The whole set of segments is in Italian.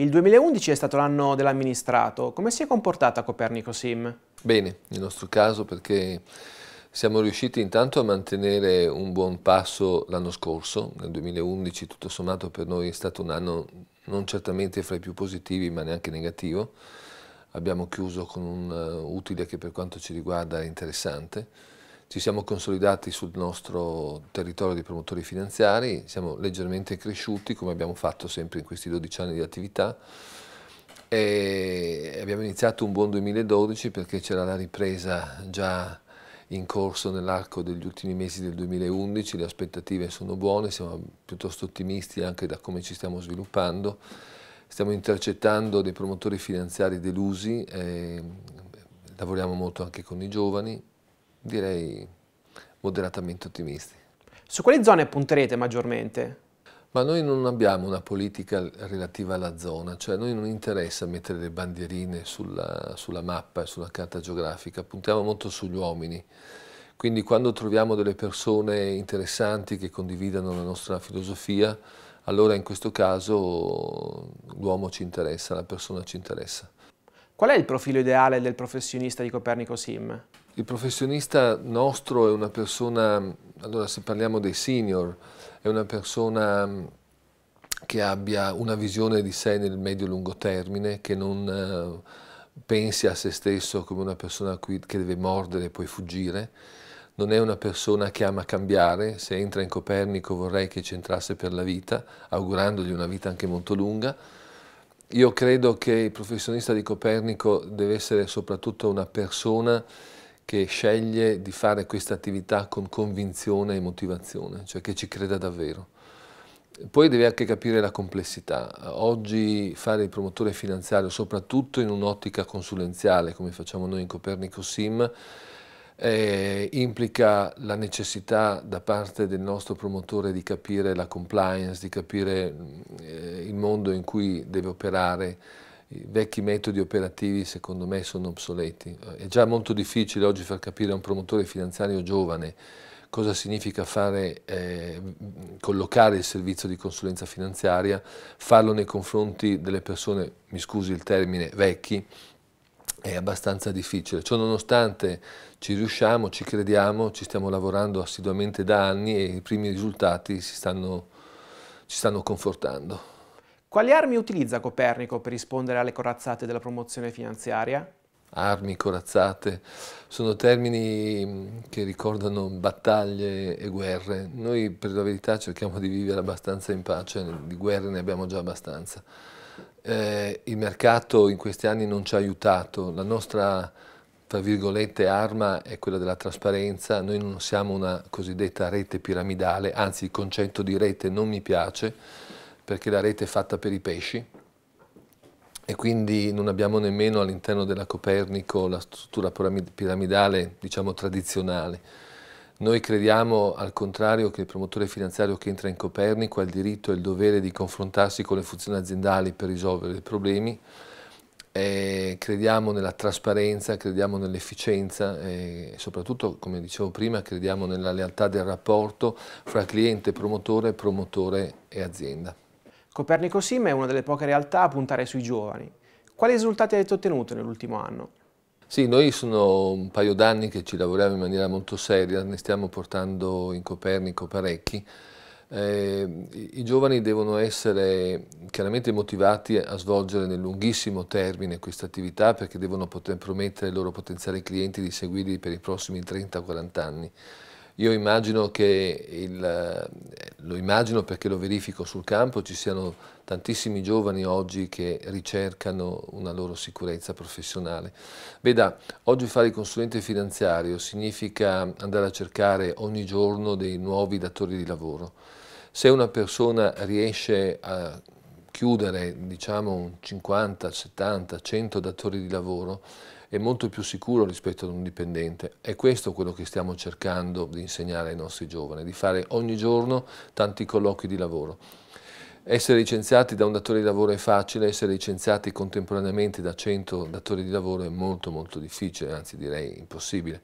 Il 2011 è stato l'anno dell'amministrato. Come si è comportata Copernico Sim? Bene, nel nostro caso perché siamo riusciti intanto a mantenere un buon passo l'anno scorso, nel 2011 tutto sommato per noi è stato un anno non certamente fra i più positivi ma neanche negativo. Abbiamo chiuso con un eh, utile che per quanto ci riguarda è interessante ci siamo consolidati sul nostro territorio di promotori finanziari, siamo leggermente cresciuti come abbiamo fatto sempre in questi 12 anni di attività e abbiamo iniziato un buon 2012 perché c'era la ripresa già in corso nell'arco degli ultimi mesi del 2011, le aspettative sono buone, siamo piuttosto ottimisti anche da come ci stiamo sviluppando, stiamo intercettando dei promotori finanziari delusi, eh, lavoriamo molto anche con i giovani, direi moderatamente ottimisti. Su quali zone punterete maggiormente? Ma noi non abbiamo una politica relativa alla zona, cioè a noi non interessa mettere le bandierine sulla, sulla mappa e sulla carta geografica, puntiamo molto sugli uomini. Quindi quando troviamo delle persone interessanti che condividano la nostra filosofia, allora in questo caso l'uomo ci interessa, la persona ci interessa. Qual è il profilo ideale del professionista di Copernico Sim? Il professionista nostro è una persona, allora se parliamo dei senior, è una persona mm, che abbia una visione di sé nel medio-lungo termine, che non eh, pensi a se stesso come una persona che deve mordere e poi fuggire, non è una persona che ama cambiare, se entra in Copernico vorrei che ci entrasse per la vita, augurandogli una vita anche molto lunga. Io credo che il professionista di Copernico deve essere soprattutto una persona che sceglie di fare questa attività con convinzione e motivazione, cioè che ci creda davvero. Poi deve anche capire la complessità. Oggi fare il promotore finanziario, soprattutto in un'ottica consulenziale, come facciamo noi in Copernico Sim, eh, implica la necessità da parte del nostro promotore di capire la compliance, di capire mm, eh, il mondo in cui deve operare, i vecchi metodi operativi secondo me sono obsoleti. È già molto difficile oggi far capire a un promotore finanziario giovane cosa significa fare, eh, collocare il servizio di consulenza finanziaria, farlo nei confronti delle persone, mi scusi il termine, vecchi, è abbastanza difficile. Ciononostante ci riusciamo, ci crediamo, ci stiamo lavorando assiduamente da anni e i primi risultati stanno, ci stanno confortando. Quali armi utilizza Copernico per rispondere alle corazzate della promozione finanziaria? Armi, corazzate, sono termini mm, che ricordano battaglie e guerre. Noi per la verità cerchiamo di vivere abbastanza in pace, di guerre ne abbiamo già abbastanza. Eh, il mercato in questi anni non ci ha aiutato, la nostra tra virgolette, arma è quella della trasparenza, noi non siamo una cosiddetta rete piramidale, anzi il concetto di rete non mi piace, perché la rete è fatta per i pesci e quindi non abbiamo nemmeno all'interno della Copernico la struttura piramidale diciamo tradizionale. Noi crediamo al contrario che il promotore finanziario che entra in Copernico ha il diritto e il dovere di confrontarsi con le funzioni aziendali per risolvere i problemi, eh, crediamo nella trasparenza, crediamo nell'efficienza e soprattutto, come dicevo prima, crediamo nella lealtà del rapporto fra cliente, e promotore, promotore e azienda. Copernico Sim è una delle poche realtà a puntare sui giovani. Quali risultati avete ottenuto nell'ultimo anno? Sì, noi sono un paio d'anni che ci lavoriamo in maniera molto seria, ne stiamo portando in Copernico parecchi. Eh, I giovani devono essere chiaramente motivati a svolgere nel lunghissimo termine questa attività perché devono poter promettere ai loro potenziali clienti di seguirli per i prossimi 30-40 anni. Io immagino che, il, eh, lo immagino perché lo verifico sul campo, ci siano tantissimi giovani oggi che ricercano una loro sicurezza professionale. Veda, oggi fare il consulente finanziario significa andare a cercare ogni giorno dei nuovi datori di lavoro. Se una persona riesce a chiudere diciamo 50, 70, 100 datori di lavoro, è molto più sicuro rispetto ad un dipendente. È questo quello che stiamo cercando di insegnare ai nostri giovani, di fare ogni giorno tanti colloqui di lavoro. Essere licenziati da un datore di lavoro è facile, essere licenziati contemporaneamente da 100 datori di lavoro è molto molto difficile, anzi direi impossibile.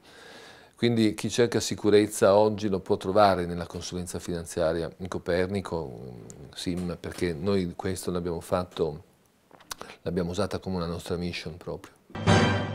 Quindi chi cerca sicurezza oggi lo può trovare nella consulenza finanziaria in Copernico, mm, SIM, perché noi questo l'abbiamo fatto, l'abbiamo usata come una nostra mission proprio.